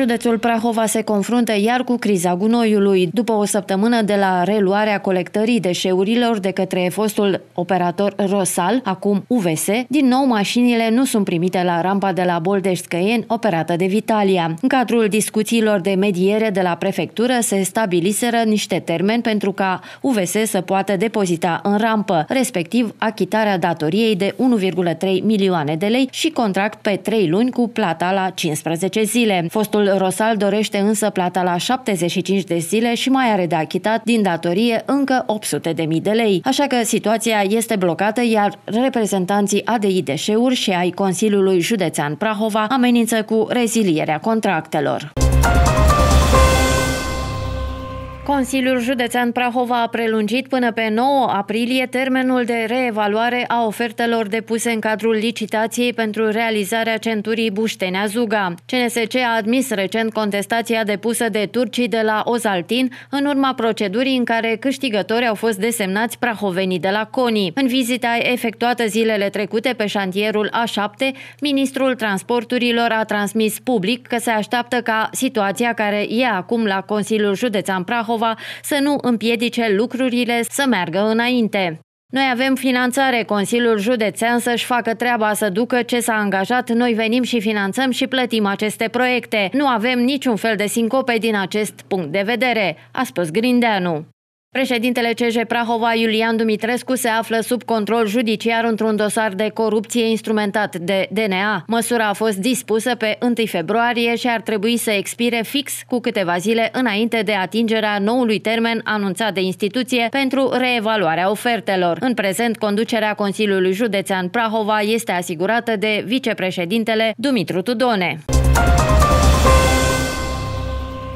Județul Prahova se confruntă iar cu criza gunoiului. După o săptămână de la reluarea colectării deșeurilor de către fostul operator Rosal, acum UVS, din nou mașinile nu sunt primite la rampa de la boldești operată de Vitalia. În cadrul discuțiilor de mediere de la prefectură se stabiliseră niște termeni pentru ca UVS să poată depozita în rampă, respectiv achitarea datoriei de 1,3 milioane de lei și contract pe 3 luni cu plata la 15 zile. Fostul Rosal dorește însă plata la 75 de zile și mai are de achitat din datorie încă 800 de mii de lei. Așa că situația este blocată, iar reprezentanții ADI Deșeuri și ai Consiliului Județean Prahova amenință cu rezilierea contractelor. Consiliul Județean Prahova a prelungit până pe 9 aprilie termenul de reevaluare a ofertelor depuse în cadrul licitației pentru realizarea centurii Buștenea-Zuga. CNSC a admis recent contestația depusă de turcii de la Ozaltin în urma procedurii în care câștigători au fost desemnați prahovenii de la Coni. În vizita efectuată zilele trecute pe șantierul A7, ministrul transporturilor a transmis public că se așteaptă ca situația care e acum la Consiliul Județean Prahova Moldova să nu împiedice lucrurile să meargă înainte. Noi avem finanțare, Consiliul Județean să-și facă treaba să ducă ce s-a angajat, noi venim și finanțăm și plătim aceste proiecte. Nu avem niciun fel de sincope din acest punct de vedere, a spus Grindeanu. Președintele CJ Prahova, Iulian Dumitrescu, se află sub control judiciar într-un dosar de corupție instrumentat de DNA. Măsura a fost dispusă pe 1 februarie și ar trebui să expire fix cu câteva zile înainte de atingerea noului termen anunțat de instituție pentru reevaluarea ofertelor. În prezent, conducerea Consiliului Județean Prahova este asigurată de vicepreședintele Dumitru Tudone.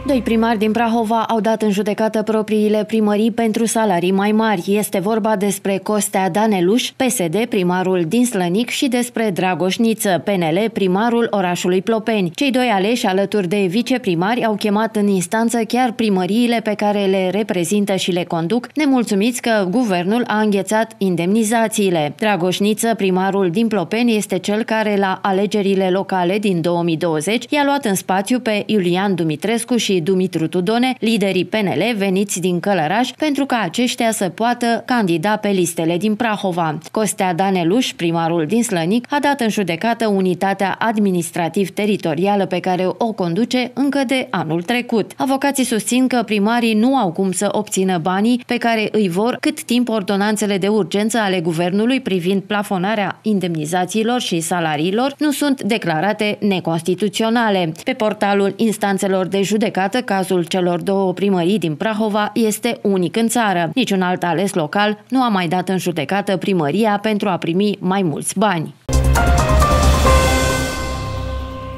Doi primari din Prahova au dat în judecată propriile primării pentru salarii mai mari. Este vorba despre Costea Daneluș, PSD, primarul din Slănic și despre Dragoșniță, PNL, primarul orașului Plopeni. Cei doi aleși alături de viceprimari au chemat în instanță chiar primăriile pe care le reprezintă și le conduc, nemulțumiți că guvernul a înghețat indemnizațiile. Dragoșniță, primarul din Plopeni, este cel care la alegerile locale din 2020 i-a luat în spațiu pe Iulian Dumitrescu și și Dumitru Tudone, liderii PNL veniți din Călăraș, pentru ca aceștia să poată candida pe listele din Prahova. Costea Daneluș, primarul din Slănic, a dat în judecată unitatea administrativ-teritorială pe care o conduce încă de anul trecut. Avocații susțin că primarii nu au cum să obțină banii pe care îi vor cât timp ordonanțele de urgență ale guvernului privind plafonarea indemnizațiilor și salariilor nu sunt declarate neconstituționale. Pe portalul instanțelor de judecată Deocamdată, cazul celor două primării din Prahova este unic în țară. Niciun alt ales local nu a mai dat în judecată primăria pentru a primi mai mulți bani.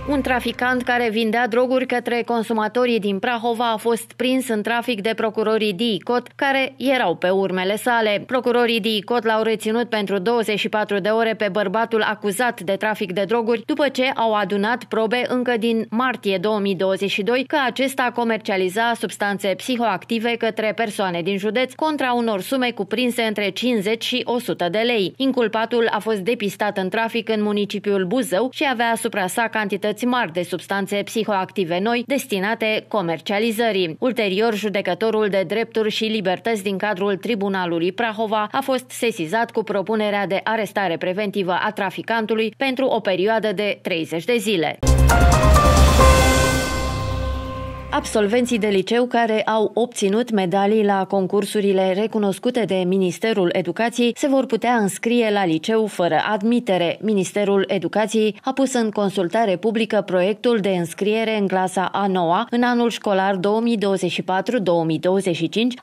Un traficant care vindea droguri către consumatorii din Prahova a fost prins în trafic de procurorii DICOT, care erau pe urmele sale. Procurorii DICOT l-au reținut pentru 24 de ore pe bărbatul acuzat de trafic de droguri, după ce au adunat probe încă din martie 2022 că acesta comercializa substanțe psihoactive către persoane din județ contra unor sume cuprinse între 50 și 100 de lei. Inculpatul a fost depistat în trafic în municipiul Buzău și avea asupra sa cantități cantități mari de substanțe psihoactive noi destinate comercializării. Ulterior, judecătorul de drepturi și libertăți din cadrul Tribunalului Prahova a fost sesizat cu propunerea de arestare preventivă a traficantului pentru o perioadă de 30 de zile. Absolvenții de liceu care au obținut medalii la concursurile recunoscute de Ministerul Educației se vor putea înscrie la liceu fără admitere. Ministerul Educației a pus în consultare publică proiectul de înscriere în clasa a 9 în anul școlar 2024-2025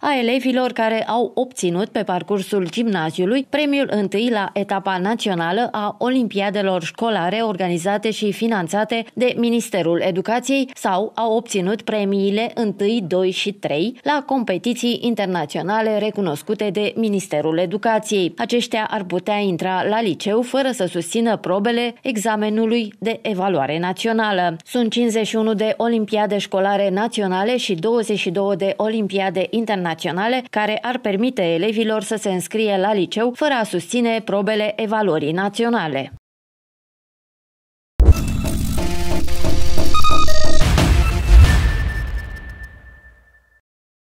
a elevilor care au obținut pe parcursul gimnaziului premiul întâi la etapa națională a Olimpiadelor școlare organizate și finanțate de Ministerul Educației sau au obținut premiul premiile 1, 2 și 3 la competiții internaționale recunoscute de Ministerul Educației. Aceștia ar putea intra la liceu fără să susțină probele examenului de evaluare națională. Sunt 51 de olimpiade școlare naționale și 22 de olimpiade internaționale care ar permite elevilor să se înscrie la liceu fără a susține probele evaluării naționale.